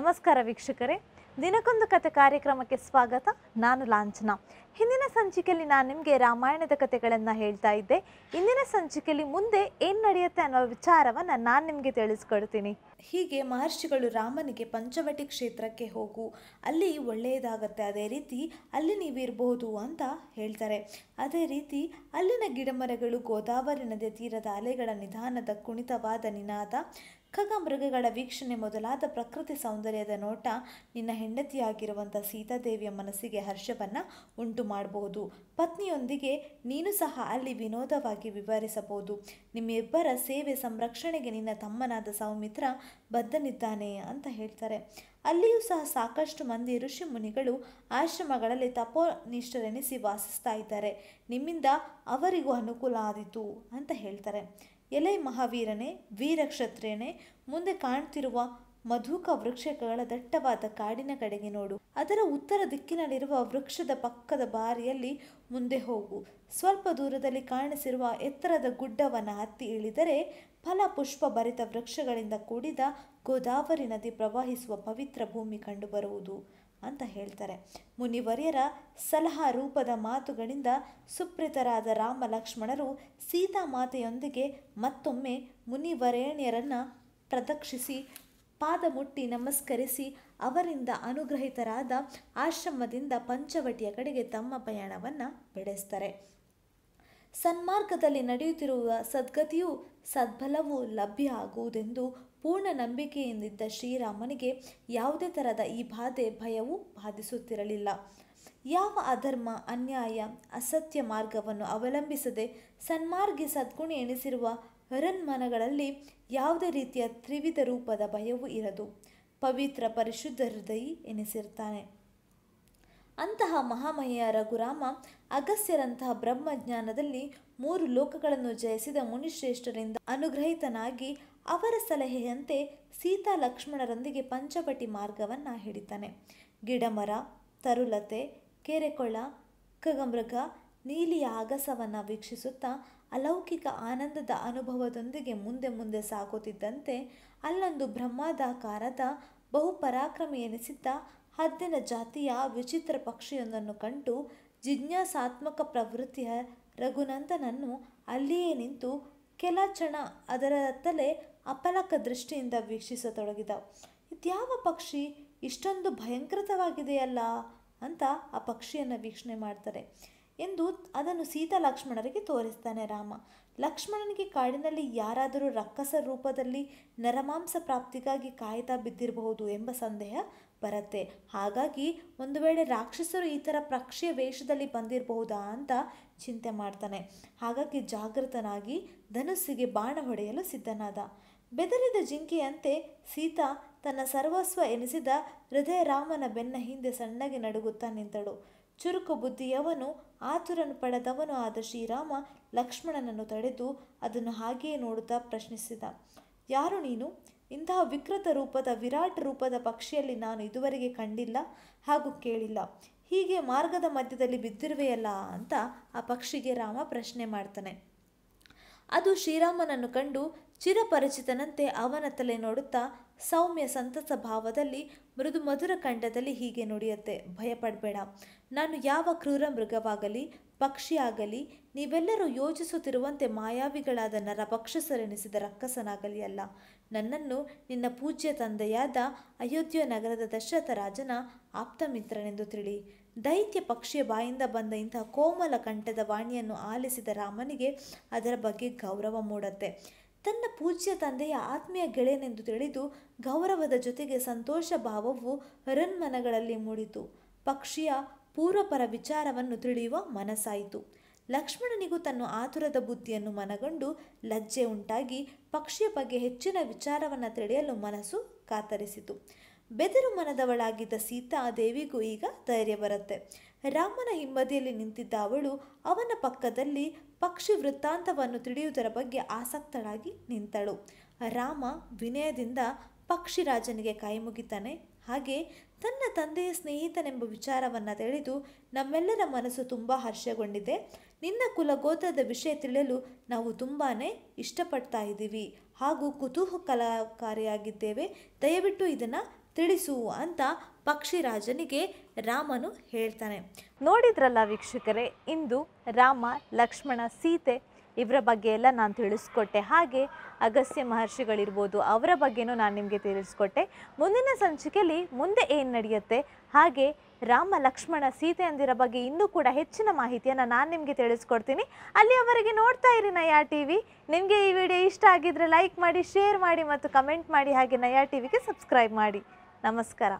ನಮಸ್ಕಾರ ವೀಕ್ಷಕರೇ ದಿನಕ್ಕೊಂದು ಕತೆ ಕಾರ್ಯಕ್ರಮಕ್ಕೆ ಸ್ವಾಗತ ನಾನು ಲಾಂಛನ ಹಿಂದಿನ ಸಂಚಿಕೆಯಲ್ಲಿ ನಾನು ನಿಮಗೆ ರಾಮಾಯಣದ ಕಥೆಗಳನ್ನು ಹೇಳ್ತಾ ಇದ್ದೆ ಇಂದಿನ ಸಂಚಿಕೆಯಲ್ಲಿ ಮುಂದೆ ಏನು ನಡೆಯುತ್ತೆ ಅನ್ನೋ ವಿಚಾರವನ್ನು ನಾನು ನಿಮಗೆ ತಿಳಿಸ್ಕೊಡ್ತೀನಿ ಹೀಗೆ ಮಹರ್ಷಿಗಳು ರಾಮನಿಗೆ ಪಂಚವಟಿ ಕ್ಷೇತ್ರಕ್ಕೆ ಹೋಗು ಅಲ್ಲಿ ಒಳ್ಳೆಯದಾಗತ್ತೆ ಅದೇ ರೀತಿ ಅಲ್ಲಿ ನೀವಿರಬಹುದು ಅಂತ ಹೇಳ್ತಾರೆ ಅದೇ ರೀತಿ ಅಲ್ಲಿನ ಗಿಡಮರಗಳು ಗೋದಾವರಿ ನದಿ ತೀರದ ಅಲೆಗಳ ನಿಧಾನದ ಕುಣಿತವಾದ ನಿನಾದ ಮೃಗಗಳ ವೀಕ್ಷಣೆ ಮೊದಲಾದ ಪ್ರಕೃತಿ ಸೌಂದರ್ಯದ ನೋಟ ನಿನ್ನ ಹೆಂಡತಿಯಾಗಿರುವಂಥ ಸೀತಾದೇವಿಯ ಮನಸ್ಸಿಗೆ ಹರ್ಷವನ್ನು ಉಂಟು ಮಾಡಬಹುದು ಪತ್ನಿಯೊಂದಿಗೆ ನೀನು ಸಹ ಅಲ್ಲಿ ವಿನೋದವಾಗಿ ವಿವರಿಸಬಹುದು ನಿಮ್ಮಿಬ್ಬರ ಸೇವೆ ಸಂರಕ್ಷಣೆಗೆ ನಿನ್ನ ತಮ್ಮನಾದ ಸೌಮಿತ್ರ ಬದ್ಧನಿದ್ದಾನೆ ಅಂತ ಹೇಳ್ತಾರೆ ಅಲ್ಲಿಯೂ ಸಹ ಸಾಕಷ್ಟು ಮಂದಿ ಋಷಿ ಮುನಿಗಳು ಆಶ್ರಮಗಳಲ್ಲಿ ತಪೋನಿಷ್ಠರೆನಿಸಿ ವಾಸಿಸ್ತಾ ಇದ್ದಾರೆ ನಿಮ್ಮಿಂದ ಅವರಿಗೂ ಅನುಕೂಲ ಆದಿತು ಅಂತ ಹೇಳ್ತಾರೆ ಎಲೆ ಮಹಾವೀರನೇ ವೀರಕ್ಷತ್ರೇನೆ ಮುಂದೆ ಕಾಣ್ತಿರುವ ಮಧುಕ ವೃಕ್ಷಗಳ ದಟ್ಟವಾದ ಕಾಡಿನ ಕಡೆಗೆ ನೋಡು ಅದರ ಉತ್ತರ ದಿಕ್ಕಿನಲ್ಲಿರುವ ವೃಕ್ಷದ ಪಕ್ಕದ ಬಾರಿಯಲ್ಲಿ ಮುಂದೆ ಹೋಗು ಸ್ವಲ್ಪ ದೂರದಲ್ಲಿ ಕಾಣಿಸಿರುವ ಎತ್ತರದ ಗುಡ್ಡವನ್ನು ಹತ್ತಿ ಇಳಿದರೆ ಪುಷ್ಪ ಭರಿತ ವೃಕ್ಷಗಳಿಂದ ಕೂಡಿದ ಗೋದಾವರಿ ನದಿ ಪ್ರವಹಿಸುವ ಪವಿತ್ರ ಭೂಮಿ ಕಂಡುಬರುವುದು ಅಂತ ಹೇಳ್ತಾರೆ ಮುನಿವರ್ಯರ ಸಲಹಾ ರೂಪದ ಮಾತುಗಳಿಂದ ಸುಪ್ರಿತರಾದ ರಾಮ ಲಕ್ಷ್ಮಣರು ಸೀತಾಮಾತೆಯೊಂದಿಗೆ ಮತ್ತೊಮ್ಮೆ ಮುನಿವರೇಣ್ಯರನ್ನು ಪ್ರದಕ್ಷಿಸಿ ಪಾದ ಮುಟ್ಟಿ ನಮಸ್ಕರಿಸಿ ಅವರಿಂದ ಅನುಗ್ರಹಿತರಾದ ಆಶ್ರಮದಿಂದ ಪಂಚವಟಿಯ ಕಡೆಗೆ ತಮ್ಮ ಪ್ರಯಾಣವನ್ನು ಬೆಳೆಸ್ತಾರೆ ಸನ್ಮಾರ್ಗದಲ್ಲಿ ನಡೆಯುತ್ತಿರುವ ಸದ್ಗತಿಯು ಸದ್ಬಲವು ಲಭ್ಯ ಆಗುವುದೆಂದು ಪೂರ್ಣ ನಂಬಿಕೆಯಿಂದಿದ್ದ ಶ್ರೀರಾಮನಿಗೆ ಯಾವುದೇ ಥರದ ಈ ಬಾಧೆ ಭಯವು ಬಾಧಿಸುತ್ತಿರಲಿಲ್ಲ ಯಾವ ಅಧರ್ಮ ಅನ್ಯಾಯ ಅಸತ್ಯ ಮಾರ್ಗವನ್ನು ಅವಲಂಬಿಸದೆ ಸನ್ಮಾರ್ಗಿ ಸದ್ಗುಣಿ ಎನಿಸಿರುವ ಹರನ್ಮನಗಳಲ್ಲಿ ಯಾವುದೇ ರೀತಿಯ ತ್ರಿವಿಧ ರೂಪದ ಭಯವೂ ಇರದು ಪವಿತ್ರ ಪರಿಶುದ್ಧ ಹೃದಯಿ ಎನಿಸಿರ್ತಾನೆ ಅಂತಹ ಮಹಾಮಹಿಯ ರಘುರಾಮ ಅಗಸ್ಯರಂತಹ ಬ್ರಹ್ಮಜ್ಞಾನದಲ್ಲಿ ಮೂರು ಲೋಕಗಳನ್ನು ಜಯಿಸಿದ ಮುನಿಶ್ರೇಷ್ಠರಿಂದ ಅನುಗ್ರಹಿತನಾಗಿ ಅವರ ಸಲಹೆಯಂತೆ ಸೀತಾ ಲಕ್ಷ್ಮಣರೊಂದಿಗೆ ಪಂಚವಟಿ ಮಾರ್ಗವನ್ನು ಹಿಡಿತಾನೆ ಗಿಡಮರ ತರುಲತೆ ಕೆರೆಕೊಳ ಕಗಮೃಗ ನೀಲಿಯ ಆಗಸವನ್ನು ವೀಕ್ಷಿಸುತ್ತಾ ಅಲೌಕಿಕ ಆನಂದದ ಅನುಭವದೊಂದಿಗೆ ಮುಂದೆ ಮುಂದೆ ಸಾಗುತ್ತಿದ್ದಂತೆ ಅಲ್ಲೊಂದು ಬ್ರಹ್ಮಾದಾಕಾರದ ಬಹುಪರಾಕ್ರಮಿ ಎನಿಸಿದ್ದ ಹದ್ದಿನ ಜಾತಿಯ ವಿಚಿತ್ರ ಪಕ್ಷಿಯೊಂದನ್ನು ಕಂಡು ಜಿಜ್ಞಾಸಾತ್ಮಕ ಪ್ರವೃತ್ತಿಯ ರಘುನಂದನನ್ನು ಅಲ್ಲಿಯೇ ನಿಂತು ಕೆಲ ಕ್ಷಣ ಅದರತ್ತಲೇ ಅಪಲಕ ದೃಷ್ಟಿಯಿಂದ ವೀಕ್ಷಿಸತೊಡಗಿದ ಇದ್ಯಾವ ಪಕ್ಷಿ ಇಷ್ಟೊಂದು ಭಯಂಕೃತವಾಗಿದೆಯಲ್ಲ ಅಂತ ಆ ಪಕ್ಷಿಯನ್ನು ವೀಕ್ಷಣೆ ಮಾಡ್ತಾರೆ ಎಂದು ಅದನ್ನು ಸೀತಾ ಲಕ್ಷ್ಮಣರಿಗೆ ತೋರಿಸ್ತಾನೆ ರಾಮ ಲಕ್ಷ್ಮಣನಿಗೆ ಕಾಡಿನಲ್ಲಿ ಯಾರಾದರೂ ರಕ್ಕಸ ರೂಪದಲ್ಲಿ ನರಮಾಂಸ ಪ್ರಾಪ್ತಿಗಾಗಿ ಕಾಯ್ತಾ ಬಿದ್ದಿರಬಹುದು ಎಂಬ ಸಂದೇಹ ಬರತ್ತೆ ಹಾಗಾಗಿ ಒಂದು ವೇಳೆ ರಾಕ್ಷಸರು ಈ ಥರ ಪಕ್ಷಿಯ ವೇಷದಲ್ಲಿ ಬಂದಿರಬಹುದಾ ಅಂತ ಚಿಂತೆ ಮಾಡ್ತಾನೆ ಹಾಗಾಗಿ ಜಾಗೃತನಾಗಿ ಧನುಸ್ಸಿಗೆ ಬಾಣ ಹೊಡೆಯಲು ಸಿದ್ಧನಾದ ಬೆದರಿದ ಜಿಂಕೆಯಂತೆ ಸೀತಾ ತನ್ನ ಸರ್ವಸ್ವ ಎನಿಸಿದ ಹೃದಯ ರಾಮನ ಬೆನ್ನ ಹಿಂದೆ ಸಣ್ಣಗೆ ನಡುಗುತ್ತಾ ನಿಂತಳು ಚುರುಕು ಬುದ್ಧಿಯವನು ಆತುರನ್ನು ಪಡೆದವನು ಆದ ಶ್ರೀರಾಮ ಲಕ್ಷ್ಮಣನನ್ನು ತಡೆದು ಅದನ್ನು ಹಾಗೆಯೇ ನೋಡುತ್ತಾ ಪ್ರಶ್ನಿಸಿದ ಯಾರು ನೀನು ಇಂತಹ ವಿಕೃತ ರೂಪದ ವಿರಾಟ್ ರೂಪದ ಪಕ್ಷಿಯಲ್ಲಿ ನಾನು ಇದುವರೆಗೆ ಕಂಡಿಲ್ಲ ಹಾಗೂ ಕೇಳಿಲ್ಲ ಹೀಗೆ ಮಾರ್ಗದ ಮಧ್ಯದಲ್ಲಿ ಬಿದ್ದಿರುವೆಯಲ್ಲ ಅಂತ ಆ ಪಕ್ಷಿಗೆ ರಾಮ ಪ್ರಶ್ನೆ ಮಾಡ್ತಾನೆ ಅದು ಶ್ರೀರಾಮನನ್ನು ಕಂಡು ಚಿರಪರಿಚಿತನಂತೆ ಅವನ ತಲೆ ನೋಡುತ್ತಾ ಸೌಮ್ಯ ಸಂತಸ ಭಾವದಲ್ಲಿ ಮೃದು ಮಧುರ ಕಂಠದಲ್ಲಿ ಹೀಗೆ ನುಡಿಯತ್ತೆ ಭಯಪಡಬೇಡ ನಾನು ಯಾವ ಕ್ರೂರ ಮೃಗವಾಗಲಿ ಪಕ್ಷಿಯಾಗಲಿ ನೀವೆಲ್ಲರೂ ಯೋಚಿಸುತ್ತಿರುವಂತೆ ಮಾಯಾವಿಗಳಾದ ನರಭಕ್ಷಸರೆನಿಸಿದ ರಕ್ಕಸನಾಗಲಿ ಅಲ್ಲ ನನ್ನನ್ನು ನಿನ್ನ ಪೂಜ್ಯ ತಂದೆಯಾದ ಅಯೋಧ್ಯ ನಗರದ ದಶರಥ ರಾಜನ ಆಪ್ತ ಮಿತ್ರನೆಂದು ತಿಳಿ ದೈತ್ಯ ಪಕ್ಷಿಯ ಬಾಯಿಂದ ಬಂದ ಇಂತಹ ಕೋಮಲ ಕಂಠದ ವಾಣಿಯನ್ನು ಆಲಿಸಿದ ರಾಮನಿಗೆ ಅದರ ಬಗ್ಗೆ ಗೌರವ ಮೂಡತ್ತೆ ತನ್ನ ಪೂಜ್ಯ ತಂದೆಯ ಆತ್ಮೀಯ ಗೆಳೆಯನೆಂದು ತಿಳಿದು ಗೌರವದ ಜೊತೆಗೆ ಸಂತೋಷ ಭಾವವು ರನ್ಮನಗಳಲ್ಲಿ ಮೂಡಿತು ಪಕ್ಷಿಯ ಪೂರ್ವಪರ ವಿಚಾರವನ್ನು ತಿಳಿಯುವ ಮನಸ್ಸಾಯಿತು ಲಕ್ಷ್ಮಣನಿಗೂ ತನ್ನ ಆತುರದ ಬುದ್ಧಿಯನ್ನು ಮನಗಂಡು ಲಜ್ಜೆ ಉಂಟಾಗಿ ಪಕ್ಷಿಯ ಬಗ್ಗೆ ಹೆಚ್ಚಿನ ವಿಚಾರವನ್ನು ತಿಳಿಯಲು ಮನಸ್ಸು ಕಾತರಿಸಿತು ಬೆದರು ಮನದವಳಾಗಿದ್ದ ದೇವಿಗೂ ಈಗ ಧೈರ್ಯ ಬರುತ್ತೆ ರಾಮನ ಹಿಂಬದಿಯಲ್ಲಿ ನಿಂತಿದ್ದ ಅವಳು ಅವನ ಪಕ್ಕದಲ್ಲಿ ಪಕ್ಷಿ ವೃತ್ತಾಂತವನ್ನು ತಿಳಿಯುವುದರ ಬಗ್ಗೆ ಆಸಕ್ತಳಾಗಿ ನಿಂತಳು ರಾಮ ವಿನಯದಿಂದ ಪಕ್ಷಿರಾಜನಿಗೆ ಕೈ ಮುಗಿತಾನೆ ಹಾಗೆ ತನ್ನ ತಂದೆಯ ಸ್ನೇಹಿತನೆಂಬ ವಿಚಾರವನ್ನು ತಿಳಿದು ನಮ್ಮೆಲ್ಲರ ಮನಸ್ಸು ತುಂಬ ಹರ್ಷಗೊಂಡಿದೆ ನಿನ್ನ ಕುಲಗೋತ್ರದ ವಿಷಯ ತಿಳಿಯಲು ನಾವು ತುಂಬಾ ಇಷ್ಟಪಡ್ತಾ ಇದ್ದೀವಿ ಹಾಗೂ ಕುತೂಹಲಕಾರಿಯಾಗಿದ್ದೇವೆ ದಯವಿಟ್ಟು ಇದನ್ನು ತಿಳಿಸು ಅಂತ ಪಕ್ಷಿ ರಾಜನಿಗೆ ರಾಮನು ಹೇಳ್ತಾನೆ ನೋಡಿದ್ರಲ್ಲ ವೀಕ್ಷಕರೇ ಇಂದು ರಾಮ ಲಕ್ಷ್ಮಣ ಸೀತೆ ಇವರ ಬಗ್ಗೆ ಎಲ್ಲ ನಾನು ತಿಳಿಸ್ಕೊಟ್ಟೆ ಹಾಗೆ ಅಗಸ್ತ್ಯ ಮಹರ್ಷಿಗಳಿರ್ಬೋದು ಅವರ ಬಗ್ಗೆನೂ ನಾನು ನಿಮಗೆ ತಿಳಿಸ್ಕೊಟ್ಟೆ ಮುಂದಿನ ಸಂಚಿಕೆಯಲ್ಲಿ ಮುಂದೆ ಏನು ನಡೆಯುತ್ತೆ ಹಾಗೆ ರಾಮ ಲಕ್ಷ್ಮಣ ಸೀತೆ ಅಂದಿರ ಬಗ್ಗೆ ಇನ್ನೂ ಕೂಡ ಹೆಚ್ಚಿನ ಮಾಹಿತಿಯನ್ನು ನಾನು ನಿಮಗೆ ತಿಳಿಸ್ಕೊಡ್ತೀನಿ ಅಲ್ಲಿಯವರೆಗೆ ನೋಡ್ತಾ ಇರಿ ನಯಾ ಟಿ ವಿ ನಿಮಗೆ ಈ ವಿಡಿಯೋ ಇಷ್ಟ ಆಗಿದ್ರೆ ಲೈಕ್ ಮಾಡಿ ಶೇರ್ ಮಾಡಿ ಮತ್ತು ಕಮೆಂಟ್ ಮಾಡಿ ಹಾಗೆ ನಯಾ ಟಿ ವಿಗೆ ಸಬ್ಸ್ಕ್ರೈಬ್ ಮಾಡಿ ನಮಸ್ಕಾರ